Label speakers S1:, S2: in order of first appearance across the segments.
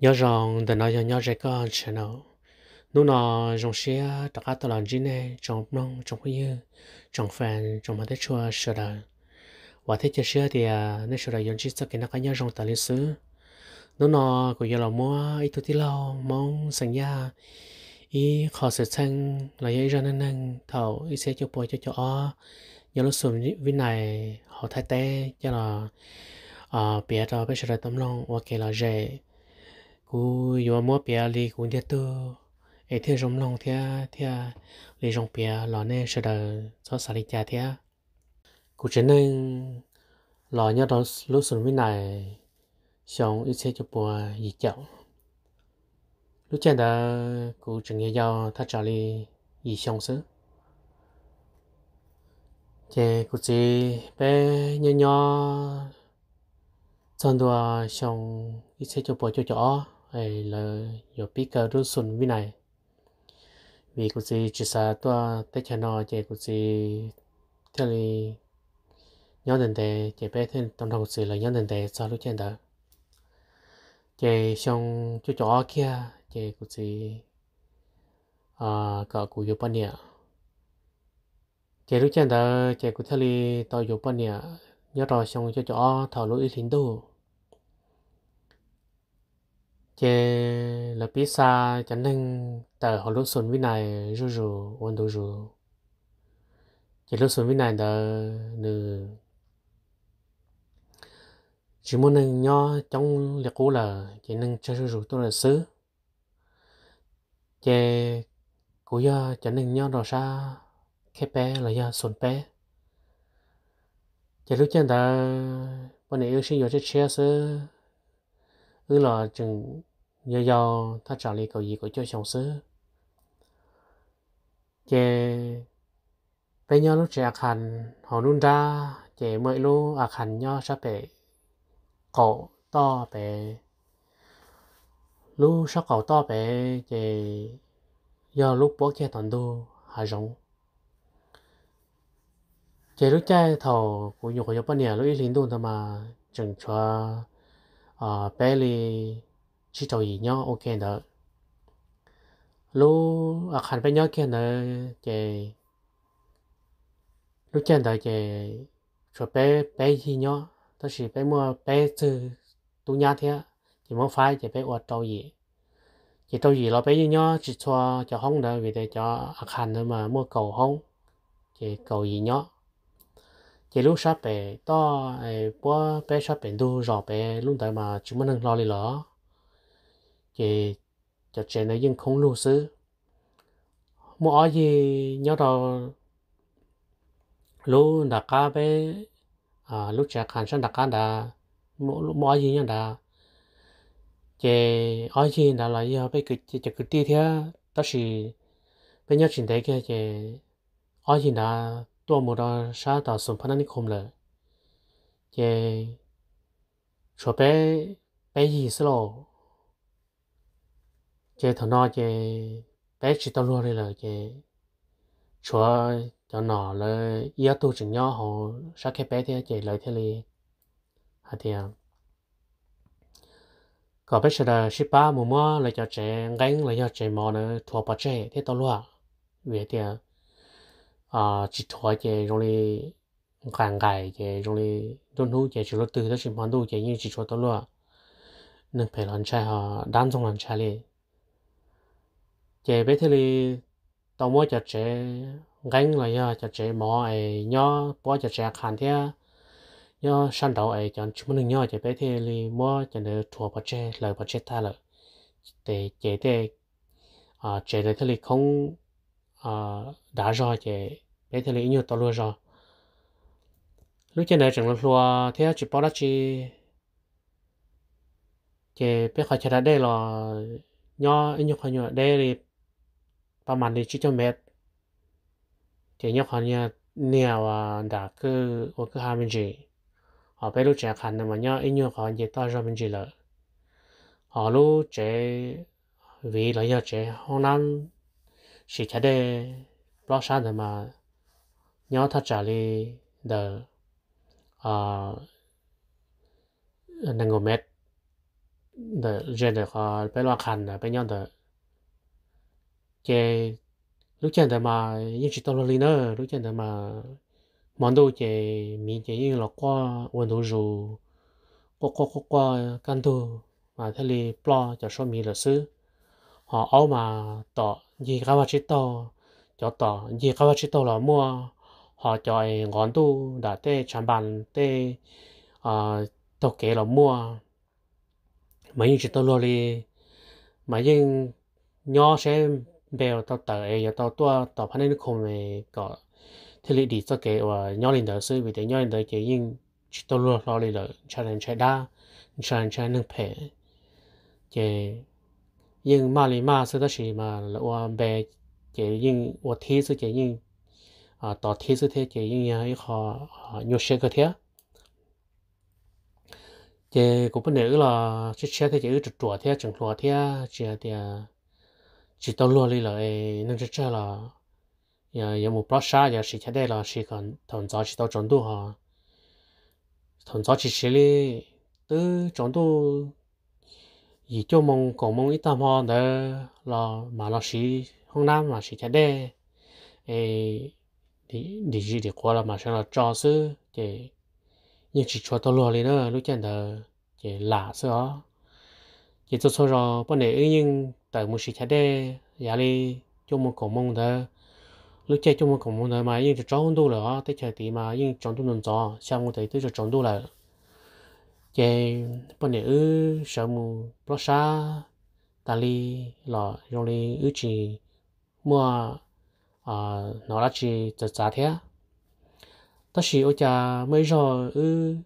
S1: nhớ rằng để nói nhớ rằng có chế nào nô nọ trong xe tất cả tất lần gì này trong nông trong cái như trong phần trong mặt đất chua sửa đời và thế chơi xe thì nên sửa đời những chỉ tất cả nó có nhớ rằng tài lịch sử nô nào của giờ là mua ít thứ tí lâu mong sinh ra ý khó sửa thân là dễ ra nên nên thầu ý sẽ cho bồi cho cho o nhớ lúc sùm vì này họ thay tế cho là à biết rồi bây giờ tâm lòng ok là dễ cú yo mua bia li cũng đi tu ai thế rong long thế thế li rong bia lò nè sẽ đờ cho xả li cha thế cú chỉ nên lò nhớ đó lúc sớm với này xong ít xe cho bùa gì chậu lúc trên đó cú chỉ nghe giao thắt trả li gì xong xứ thế cú chỉ bé nhỏ nhỏ chọn đồ xong ít xe cho bùa cho chó hay là yo pika ờ, run sun vi này vì cũng chỉ chỉ sa tua tết cha nó chỉ cũng chỉ theo lý nhớ đến thế chỉ bé thêm tổng thống sự là nhớ đến thế sao lúc trên đó chỉ xong chú chó kia chỉ cũng ờ, chỉ à cả cụ yo bania chỉ lúc trên đó chỉ cũng theo lý tao yo bania nhớ rồi xong chú chó thảo lúc ít lính đâu chế là biết xa chẳng nên tờ họ lúc xuân với này rù rù ôn đồ rù chế lúc xuân với này tờ nữ chỉ muốn nên nhó trong liệt cũ là chế nâng cho rù rù tôi là xứ chế cũ giờ chẳng nên nhó đồ xa khép bé là giờ xuân bé chế lúc trên tờ bọn này yêu sinh rồi chết chia xứ ư là chừng do do ta trả lời cầu gì của cho chồng xứ, chè bây giờ lúc trẻ khăn họ nôn ra chè mới lúc à khăn nhau sắp bể cổ to bể lúc sắp cổ to bể chè do lúc bố kia toàn đô hà giống, chè lúc chơi thầu của nhiều người Nhật Bản lúc ít linh đồn mà chẳng cho à bé li chỉ tàu gì nhau ok đó lúc à khăn bé nhau kia đó chị lúc chân đó chị cho bé bé gì nhau đó là bé mua bé từ tu nhà thế thì muốn phải chị bé hoạt tàu gì chị tàu gì là bé gì nhau chỉ cho cho hông đó vì để cho à khăn nữa mà mua cầu hông chị cầu gì nhau chỉ lúc sắp bé to ấy bố bé sắp bé đu rõ bé luôn tại mà chúng mình đang lo lì lỡ chỉ cho trẻ này vẫn không lưu xứ mua ở gì nhớ đó lúc đặt cá bé à lúc trẻ khăn sang đã cá đã mua mua ở gì nhớ đã chỉ ở gì đã là do bé cứ chỉ cứ đi theo đó là bé nhớ chuyện đấy kia chỉ ở gì đã ตัวมดอชาต่อสมพนันนิคมเลย เจชัวเป้เป้ยีสโล เจถนอเจเป้จิตตรัวเลยเลยเจชัวจะหน่อเลยเอียตูจึงย่อของชาแค่เป้เทียเจเลยเทลีฮะเทียก็ไปเสดชิป้ามัวมัวเลยจะเจงั้งเลยจะเจมอเนอทัวปะเจที่ตรัวเวียเทีย à chỉ thua cái trong đi càng ngày cái trong đi đôn hú cái chỉ lo từ đó sinh bán đủ cái như chỉ cho đó luôn nên phải làm sao họ đan trong làm sao đi cái biết thế này tao mua cho trẻ gánh là nhá cho trẻ mò ấy nhá bỏ cho chỉ khăn thế nhá săn đầu ấy chọn chúng mình nhá cái biết thế này mua cho nó thua bỏ chết, lời bỏ chết ta rồi. để chế để à chế để thế này ờ, không à ờ, đã rồi chế để thì lấy nhiều tôi lúa rồi lúc trên này chẳng là lúa theo chỉ bỏ ra chỉ chỉ biết khỏi chợ đây là nhỏ anh nhóc khỏi nhỏ đây thì bà mặn thì chỉ cho mệt chỉ nhóc khỏi nhà nhiều à, đã cứ ở cứ hai mình gì họ bé lúc trẻ khăn mà nhóc anh nhóc khỏi chỉ to ra mình gì là họ lúc trẻ vì là giờ trẻ họ năm chỉ chợ đây lo sao mà nhau thật trả lì đờ à nâng ngô mét đờ dên đờ khó bé loa khăn đờ bé nhau đờ chê lúc chân đờ mà yên chỉ tông lì nơ lúc chân đờ mà món đồ chê mình chê yên lọc qua quần đồ dù qua qua qua qua căn đồ mà thế lì plo cho số mình là sư họ áo mà tỏ gì các bạn chỉ tỏ cho tỏ gì các bạn chỉ tỏ là mua họ chọn ngón tu đã tê chán bàn tê ờ tộc kế là mua mấy những chuyện tôi lo đi mà nhưng nhỏ sẽ bèo tao tới giờ tao tua tao phát nên không này có thế lý đi cho kế và nhỏ lên đời sư vì thế nhỏ lên đời chỉ nhưng chỉ tôi lo lo lên đời cho nên chạy đa cho nên chạy nước phê chỉ nhưng mà lý mà sư đó chỉ mà là bè chỉ nhưng và thi sư chỉ nhưng à tỏ thế sự thế chỉ như ấy họ nhiều xe cơ thế chỉ cũng bên nữ là chiếc xe thế chỉ trượt trượt thế chẳng trượt thế chỉ thì chỉ tao luôn đi rồi nên chiếc là giờ giờ một bao xa giờ chỉ cái đây là chỉ còn thằng cháu chỉ tao chọn đủ hả thằng chỉ chỉ đi từ chọn đủ gì cho mong còn mong ít tâm hơn đó là mà nó chỉ không nam mà chỉ cái đây 诶。thì đi gì thì qua là mà sao là cho sư thì nhưng chỉ cho tôi lo lên nữa lúc chân thờ thì lạ sư đó thì tôi sau rồi bữa nay ấy nhưng tại một sự chả đe giả dạ đi cho một cổ mông thờ lúc chơi cho một cổ mông thờ mà nhưng cho trốn đâu là tới chơi tí mà nhưng trốn đủ nằm gió xem một thấy tới cho trốn đâu là thì bọn này ấy sợ mù lo xa ta đi là rồi đi ấy chỉ mua à nó là chỉ tự trả thế ta chỉ ở nhà mấy giờ ư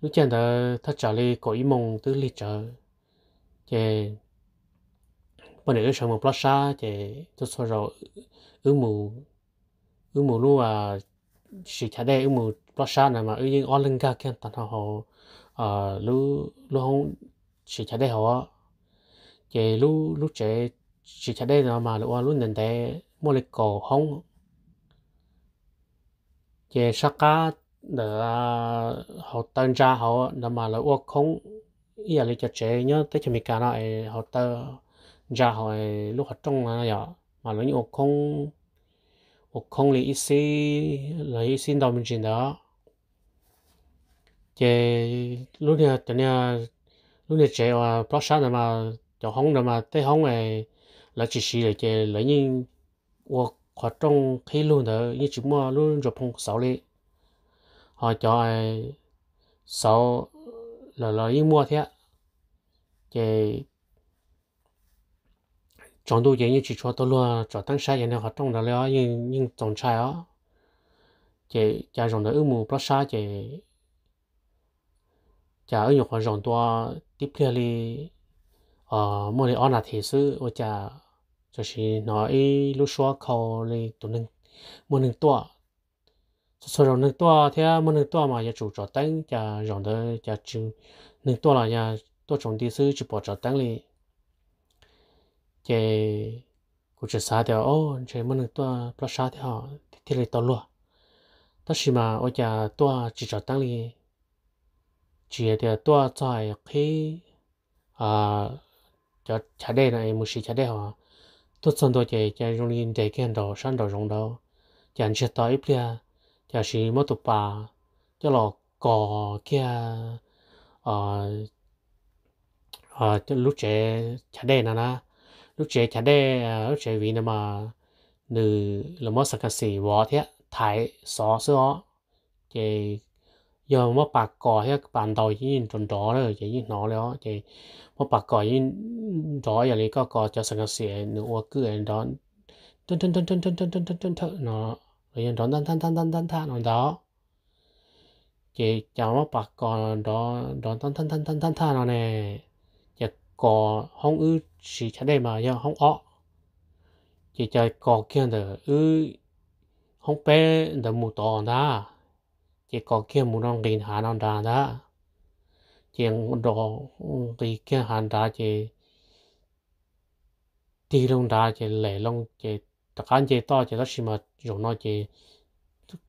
S1: lúc chân đó ta trả lời có ý mong tư lý chờ thì bọn nữ sống một plasha thì tôi cho rồi ư mù ư mù luôn à chỉ trả đây ư mù plasha này mà ư những ở lưng ga kia tao họ à lúc lúc không chỉ trả đây họ thì lúc lúc trẻ chỉ trả đây rồi mà lúc lúc nền đấy molecule không chế sắc cá để họ tân ra họ để mà là uống không ý là cho chế nhớ tới chỉ mình cả nói họ tơ ra họ lúc họ trong là vậy mà nó như uống không uống không là ít xí là ít xí đâu mình chuyện đó chế lúc này cho nên lúc này chế và blog sáng mà cho không để mà tới không này là chỉ xí là chế lấy những 我夸张黑路的，一直嘛路就碰少嘞，好叫哎少了了一摸天，这长度也一直说到了，找当啥人的话中得了，因因总差啊，这家用的恶魔不啥这。cha ở nhà khoảng rộng tua tiếp theo đi ở mỗi nơi ở nào thì sư ở cha cho nên nói lúc xóa khâu tụi nâng một nâng tua sau rồi nâng tua thế một nâng tua mà giờ chủ trò tăng giờ rồi đó giờ chủ nâng tua là nhà tôi trồng đi sư chỉ bỏ trò tăng đi cái cụ chỉ sao thì một nâng tua bỏ sao thì thì lại tao luôn tất nhiên mà ở nhà tua chỉ trò tăng chỉ thì tua tại khi à cho chả đây này một sự chả đây họ tôi xong tôi chạy chạy rong lên để khen đồ săn đồ rong đó chẳng chỉ tới bia chả sĩ một tụ bà cho lọ cò kia ờ ờ lúc trẻ chả đen nè na lúc trẻ chả đen lúc trẻ vì nè mà nữ là mất sạc sĩ vỏ thế thái xó xó cái giờ mà bạc cò hết bàn đầu chỉ tròn đó rồi chỉ nó rồi, chỉ mà bạc cò chỉ đó giờ này có cò cho sẵn sẻ nữa ô cứ anh đó chân chân chân chân chân chân chân chân chân thợ nó rồi anh đó tan tan tan tan tan tan nó đó chỉ cháu mà bạc cò đó đó tan tan tan tan tan tan nó nè chỉ cò không ư chỉ chả đây mà giờ không ọ chỉ chơi cò kia được ư không bé được một tòn đó chỉ có kia muốn nông đình hà nông đà đó chỉ đồ thì kia hàn đà chỉ đi lông đà chỉ lệ lông chỉ tất cả chỉ to chỉ đó xí mà dùng nó chỉ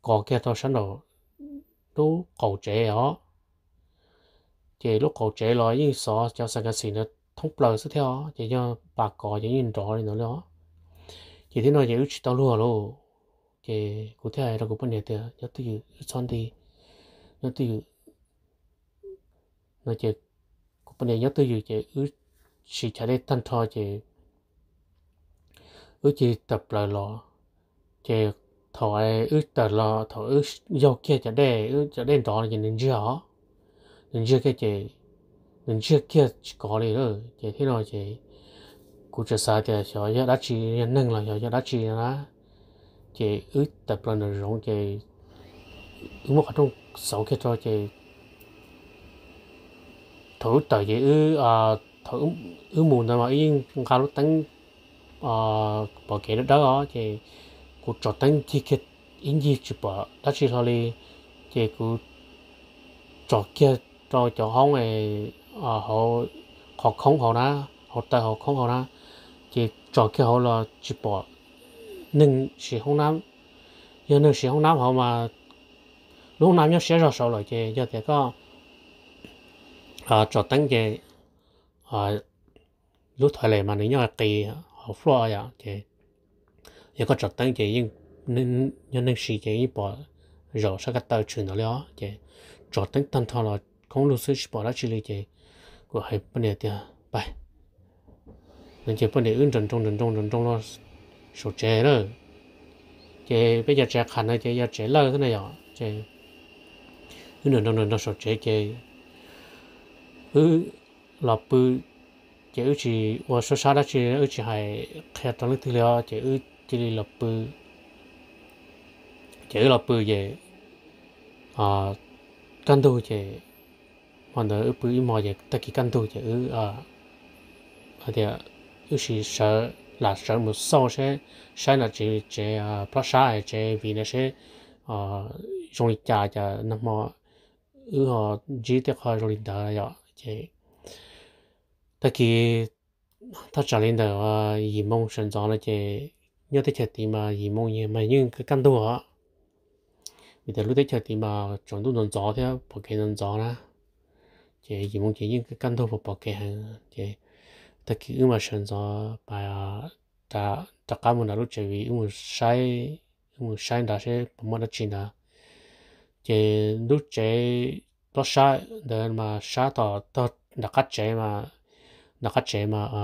S1: có kia to sẵn đồ lúc cầu trẻ đó chỉ lúc cầu trẻ lo những số cho sang cái gì nó thông bờ sẽ theo chỉ cho bà cò chỉ nhìn rõ thì nó đó chỉ thế nào chỉ ít tao luôn luôn 게 고태아이라고 보내야 돼요. 여태 유천디 여태 나 이제 고번에 여태 이제 의시 잘했던 터 이제 의지 답라로 이제 더에 의따라 더 의시 이렇게 저래 저래 더 이제 능지야 능지게 이제 능지게 거리를 이제 해놓 이제 กูจะสาเดียวเฉยๆรัชชีนั่งเลยเฉยๆรัชชีนะ chế ứ tập là rồi rong chế ước một trong sáu cái cho chế thử tờ chế ứ à thử ứ muốn là mà yên khá lúc tăng à bỏ cái đó đó chế cụ cho tăng chi cái ý gì chứ bỏ đã chỉ thôi chế cụ cho kia cho cho hông này à họ họ không họ na họ tại họ không họ na chế cho kia họ là chụp bỏ mà 能洗红น้ํ要能洗红น้ํ好嘛 lúc ờ, ờ, nào nhớ sẽ ra sổ lại thì cho thì có à cho tăng cái à lúc thời lệ mà nếu nhớ kỳ học floor ya thì thì có cho tăng cái nhưng nên nhớ nên sử cái bỏ rồi sẽ cái tàu chuyển nó 了 thì cho tăng tăng thọ là không lúc sử bỏ ra xử lý thì của hai bên này thì bài nên chỉ bên này ứng trần trong trần trong trần trong nó số chế nữa, chế bây giờ chế khăn này chế giờ chế lơ thế này rồi chế nó nó nó nó số chế chế ừ là bự chế ừ chỉ và số sao đó chế ừ chỉ hay khai tăng lực liệu chế ừ chỉ là bự chế là bự về à căn đồ chế hoàn đời ừ bự mò về tất cả căn đồ chế ừ à à thì ừ chỉ sợ là sợ một số sẽ sẽ là chỉ chỉ à, plus sai chỉ vì nó sẽ trong ờ, lịch trả trả năm mà ư họ chỉ tiếp họ trong lịch trả là chỉ ta kỳ ta trả lên đó gì à, mong sinh ra là chỉ nhớ tới chết thì mà gì mong gì mà những cái căn đồ á vì thế lúc tới chết thì mà chọn đồ nông gió thì bỏ cái nông gió là chỉ gì mong chỉ những cái căn đồ và bỏ cái hàng chỉ ta ki uma shan zo ba ta ta ka mo na lu che wi umu shai umu shai da she pa mo na chi na ke lu che to sha de ma sha ta to na ka che ma na ka che ma a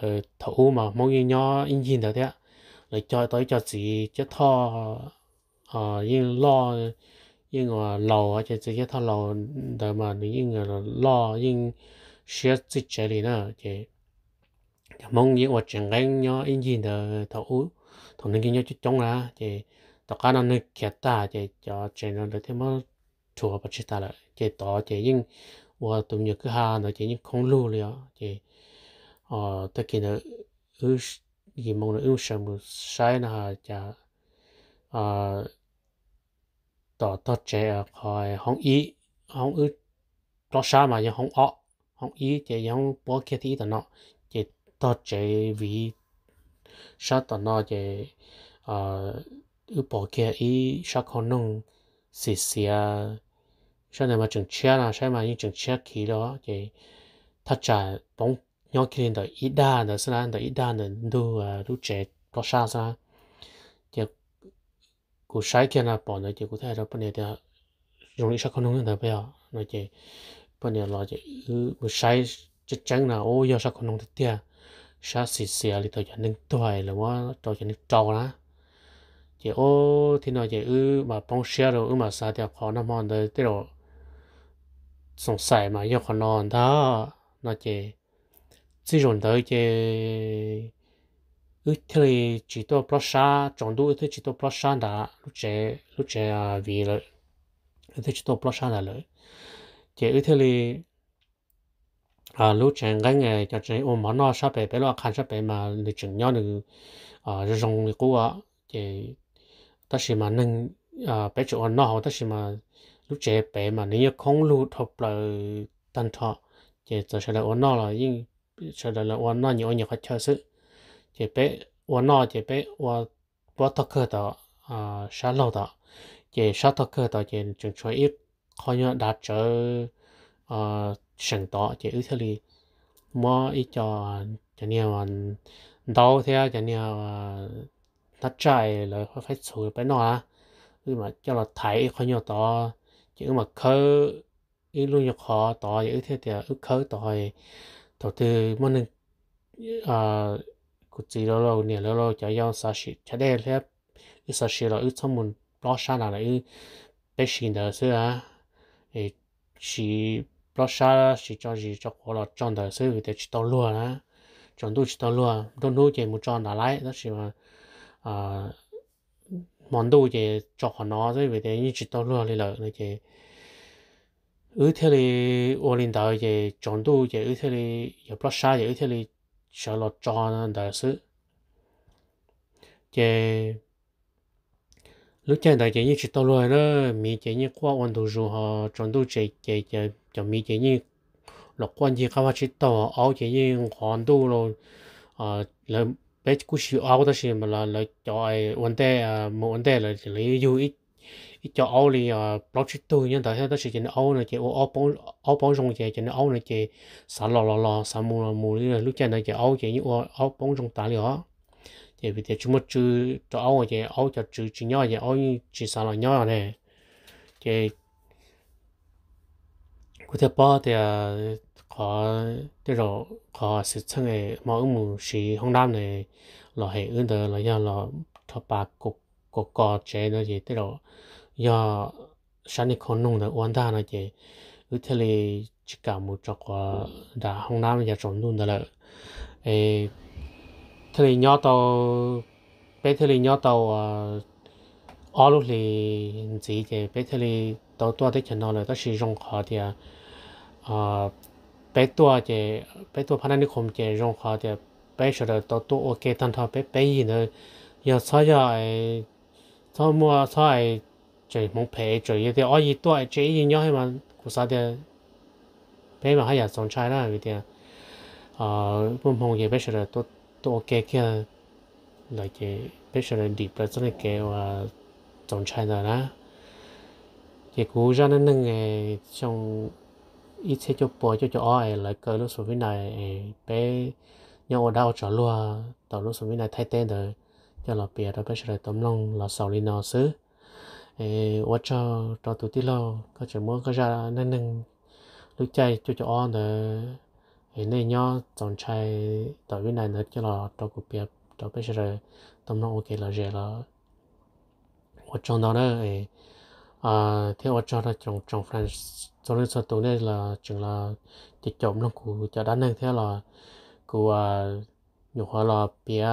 S1: le ta u ma mo ngi nyo in jin da ya le cho tới cho chị chứ tho ờ yên lo yên là lầu ở trên cái tho lầu đời mà yên là lo yên sẽ chỉ chơi đi nữa chứ mong những hoặc chẳng gánh nhỏ in gì đó thấu thấu nên nhỏ chút chống ra chứ tất cả nó nên kia ta chứ cho chơi nó được thêm một chùa bắt chít ta lại chứ đó chứ nhưng và tụi nhớ cái hà nó chứ những không lưu liền chứ ờ tất cả nó ư gì mong nó ư sớm một sai nó ha, chả ờ đó đó chơi khỏi không ý không ư đó sao mà như không ọ họ ý chỉ giống bỏ kia thì tao nó chỉ to chỉ vì sao tao nó chỉ ờ bỏ kia ý sao con nông xì xì à sao này mà chừng chia là sao mà những chừng chia khí đó chỉ thật trả bóng nhỏ kia lên đó ít đa đó sao là đó ít đa đó đủ đủ trẻ có sao sa, chỉ cú sai kia là bỏ nó chỉ cụ thể đó bên này đó dùng ít sao con nông đó bây giờ nói chỉ bà nè chỉ chứ một sai chắc chắn là ô giờ sao không nông thịt tia sao xì xì là tao chẳng nên tuổi là quá tao chẳng nên trâu lá chứ ô thì nói chỉ ư mà bông xe rồi ư mà sao thì khó năm hòn đấy thế rồi sống sai mà giờ còn non đó nó chứ chỉ rồi tới chỉ ư thế thì chỉ tôi bao xa chọn đủ thì chỉ tôi bớt xa đã lúc chế lúc chế vì là thế chỉ tôi bớt xa là lợi chế ít thì à lúc chẳng cái nghề cho chế ôm món nó sắp bể, bé lo khăn sắp bể mà lịch trình nhau nữa à rong cũ à chế ta chỉ mà nâng à bể chỗ nó họ ta chỉ mà lúc chế bé mà nếu không lụt thập là tan thọ chế giờ sẽ là ôn nó là nhưng sẽ là ôn nó nhiều nhiều khách chơi sự chế bé ôn nó chế bé ôn bỏ tắc cơ đó à sáng lâu đó chế sáng tắc cơ đó chế chúng chơi ít ขอยดัดเจอเอ่อังต่อเจอทะเลมออีจอจะเนี่ยวันดาวเท่าจะเนี่ยวันนัดใจเลยค่อยๆสูไปหน่อยนะอือมาจะเราไถขอยต่อเจอมาเขยิ่งลุงจะขอต่อเจอเท่าเดียวเคยต่อยต่อตือมันหนึ่งเอ่ากุจีเราเราเนี่ยเราเราจะย้อนสัชิจะได้แท้วอสัชชิเราอึีสมุนรลอดชาหนาเลยอีเป็นสิ่งเดียวใช่ไ chỉ lo xa chỉ cho gì cho khó là chọn đời sư thì chỉ tao luôn á chọn tôi chỉ tao luôn đôi lúc thì một chọn đã lại đó chỉ mà à món đồ thì cho họ nó rồi vì thế như chỉ tao luôn đi lợi này thì ở thế này ở linh đạo thì chọn đồ thì ở thế này ở lo xa thì ở thế này sẽ là chọn đời sư cái lúc chơi đại chế như chỉ tao luôn nó mi chế như qua quan đầu dù họ chọn đầu chế chế chế cho mi chế như lộc quan gì phát chỉ tao áo chế như hoàn tu rồi à là bé cú siêu áo đó xí mà là là cho ai vấn đề à một vấn đề là chỉ lấy du ít ít cho áo thì à block chỉ tu nhưng tại sao đó xí chỉ áo này chỉ áo bóng áo bóng rong chỉ chỉ áo này chỉ xả lò lò lò xả mù lò mù lúc chơi đại chế áo chỉ như áo bóng rong tài liền thì vì thế chúng mất chữ cho áo vậy áo cho chữ chữ nhỏ vậy áo chỉ sao là nhỏ này thì cụ thể bao thì à, có thế rồi có sự chân này mà ông mù sĩ hông nam này là hệ ứng đời là do là thọ bà cục cục cò chế nó gì thế rồi do sáng nay còn nông được ổn ta nó gì ở thế này chỉ cả một trò đã hông nam giờ trồng luôn đó là thì nhỏ tàu bé thì nhỏ tàu ở lúc thì gì thì bé thì tàu tua thì chẳng nói là tôi sử dụng họ thì à bé tua thì bé tua phần này không thì dùng họ thì bé sửa được tàu tua ok thằng thằng bé bé gì nữa giờ sao giờ sao mua sao ai chỉ muốn bé chỉ thì ở gì tua chơi gì nhỏ hay mà cũng sao thì bé mà hay là sống trai đó vì thì à bông hồng thì bé sửa được tàu ตัวแกแค่หลายแกเป็นชนดีประเทศแกว่าจงใช่แล้วนะแกกูจะนั่นนึงไงจงอีเชจปอยจะจะอ้อยแล้วก็รู้สึกวินัยไปยังอดเอาจอลัวต่อรู้สึกวินัยไทยเต้นเลยจะเราเปียเราเป็นชนตมลงเราสาวลีนอซื้อเออว่าจะต่อตัวที่เราก็จะมั่วก็จะนั่นนึงลูกใจจะจะอ้อนเลย hiện nay nhớ chọn trai tại bên này nữa cho là tao cũng biết tao bây giờ tâm nó ok là dễ là ở trong đó đấy à thế ở trong đó trong trong France cho nên sau tối nay là chừng là chỉ chồng nó cũng cho đánh nên thế là cũng à nhiều họ là bia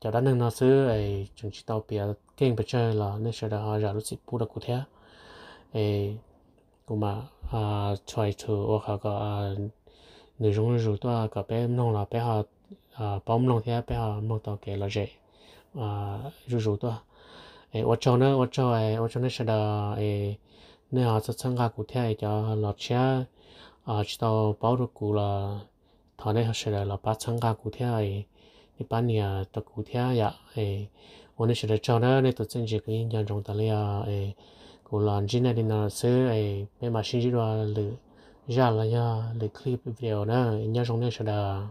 S1: cho đánh nên nó xứ ấy chừng chỉ tao bia kinh bây giờ là nên sẽ là giả lúc xịt bù được cụ thế ấy cũng mà à try to hoặc là người dùng rủ tôi cả bé nông là bé họ bóng nông thế bé họ mong tàu kể là dễ rủ rủ tôi ấy ở chỗ nữa ở chỗ ấy ở chỗ nữa sẽ là ấy nên họ sẽ sang cả cụ thể cho lọt xe à chỉ tàu bảo được cụ là thọ này họ sẽ là bắt sang cả cụ thể ấy thì bán nhà tàu cụ thể ấy ấy ở nơi sẽ là chỗ nữa nên tôi xin chỉ cái nhận trong tàu này ấy cụ là chỉ này thì nó sẽ ấy mấy mà xin chỉ là lựa ra dạ, là ya lịch clip video na nhớ sống này sẽ là